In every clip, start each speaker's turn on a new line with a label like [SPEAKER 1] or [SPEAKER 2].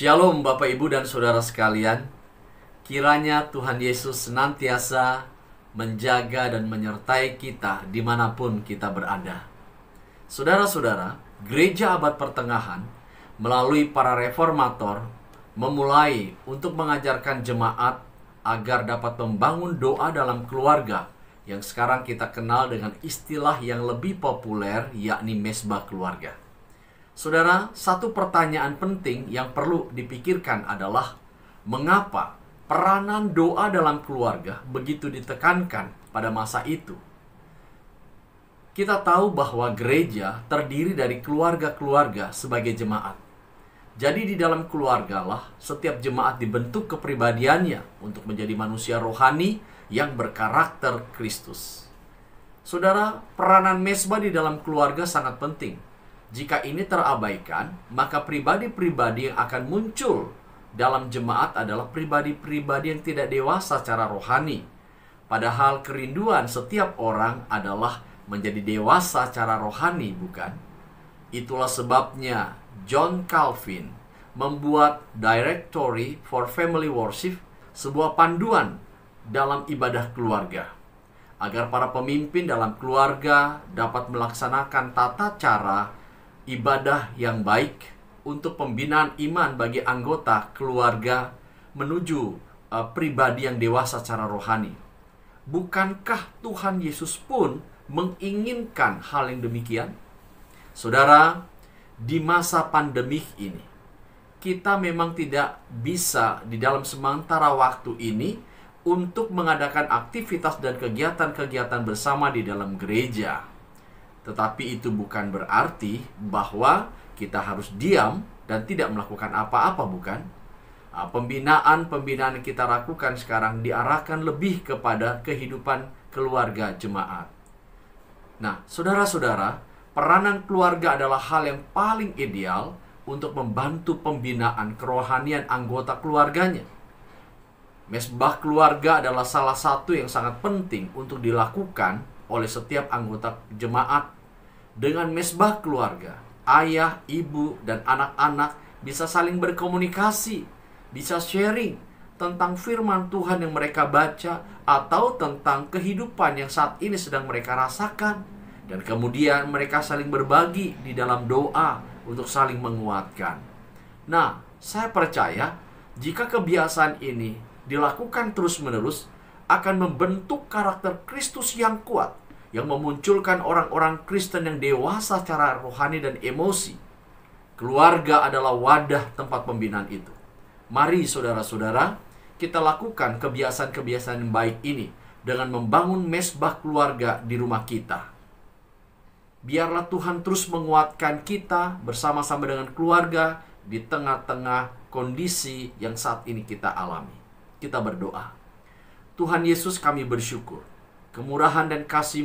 [SPEAKER 1] Shalom Bapak Ibu dan Saudara sekalian. Kiranya Tuhan Yesus senantiasa menjaga dan menyertai kita dimanapun kita berada. Saudara-saudara, gereja abad pertengahan melalui para reformator memulai untuk mengajarkan jemaat agar dapat membangun doa dalam keluarga yang sekarang kita kenal dengan istilah yang lebih populer yakni mesbah keluarga. Saudara, satu pertanyaan penting yang perlu dipikirkan adalah mengapa peranan doa dalam keluarga begitu ditekankan pada masa itu. Kita tahu bahwa gereja terdiri dari keluarga-keluarga sebagai jemaat. Jadi di dalam keluarga setiap jemaat dibentuk kepribadiannya untuk menjadi manusia rohani yang berkarakter Kristus. Saudara, peranan mesbah di dalam keluarga sangat penting jika ini terabaikan, maka pribadi-pribadi yang akan muncul dalam jemaat adalah pribadi-pribadi yang tidak dewasa secara rohani. Padahal kerinduan setiap orang adalah menjadi dewasa secara rohani, bukan? Itulah sebabnya John Calvin membuat Directory for Family Worship sebuah panduan dalam ibadah keluarga agar para pemimpin dalam keluarga dapat melaksanakan tata cara ibadah yang baik untuk pembinaan iman bagi anggota keluarga menuju uh, pribadi yang dewasa secara rohani. Bukankah Tuhan Yesus pun menginginkan hal yang demikian? Saudara, di masa pandemik ini, kita memang tidak bisa di dalam sementara waktu ini untuk mengadakan aktivitas dan kegiatan-kegiatan bersama di dalam gereja. Tetapi itu bukan berarti bahwa kita harus diam dan tidak melakukan apa-apa, bukan? Pembinaan-pembinaan ah, kita lakukan sekarang diarahkan lebih kepada kehidupan keluarga jemaat. Nah, saudara-saudara, peranan keluarga adalah hal yang paling ideal untuk membantu pembinaan kerohanian anggota keluarganya. Mesbah keluarga adalah salah satu yang sangat penting untuk dilakukan oleh setiap anggota jemaat dengan mesbah keluarga. Ayah, ibu, dan anak-anak bisa saling berkomunikasi, bisa sharing tentang firman Tuhan yang mereka baca atau tentang kehidupan yang saat ini sedang mereka rasakan. Dan kemudian mereka saling berbagi di dalam doa untuk saling menguatkan. Nah, saya percaya jika kebiasaan ini dilakukan terus-menerus akan membentuk karakter Kristus yang kuat yang memunculkan orang-orang Kristen yang dewasa secara rohani dan emosi. Keluarga adalah wadah tempat pembinaan itu. Mari saudara-saudara, kita lakukan kebiasaan-kebiasaan yang baik ini dengan membangun mesbah keluarga di rumah kita. Biarlah Tuhan terus menguatkan kita bersama-sama dengan keluarga di tengah-tengah kondisi yang saat ini kita alami. Kita berdoa. Tuhan Yesus kami bersyukur Kemurahan dan kasih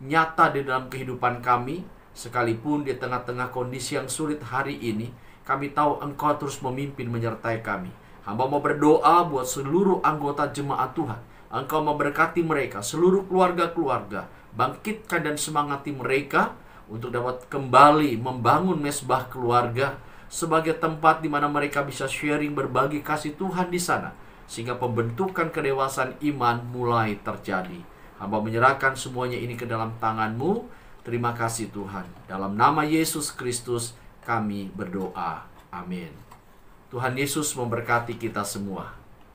[SPEAKER 1] nyata di dalam kehidupan kami, sekalipun di tengah-tengah kondisi yang sulit hari ini, kami tahu Engkau terus memimpin menyertai kami. Hamba mau berdoa buat seluruh anggota jemaat Tuhan. Engkau memberkati mereka, seluruh keluarga-keluarga. Bangkitkan dan semangati mereka untuk dapat kembali membangun mesbah keluarga sebagai tempat di mana mereka bisa sharing berbagi kasih Tuhan di sana. Sehingga pembentukan kedewasaan iman mulai terjadi. Hamba menyerahkan semuanya ini ke dalam tanganmu. Terima kasih Tuhan. Dalam nama Yesus Kristus kami berdoa. Amin. Tuhan Yesus memberkati kita semua.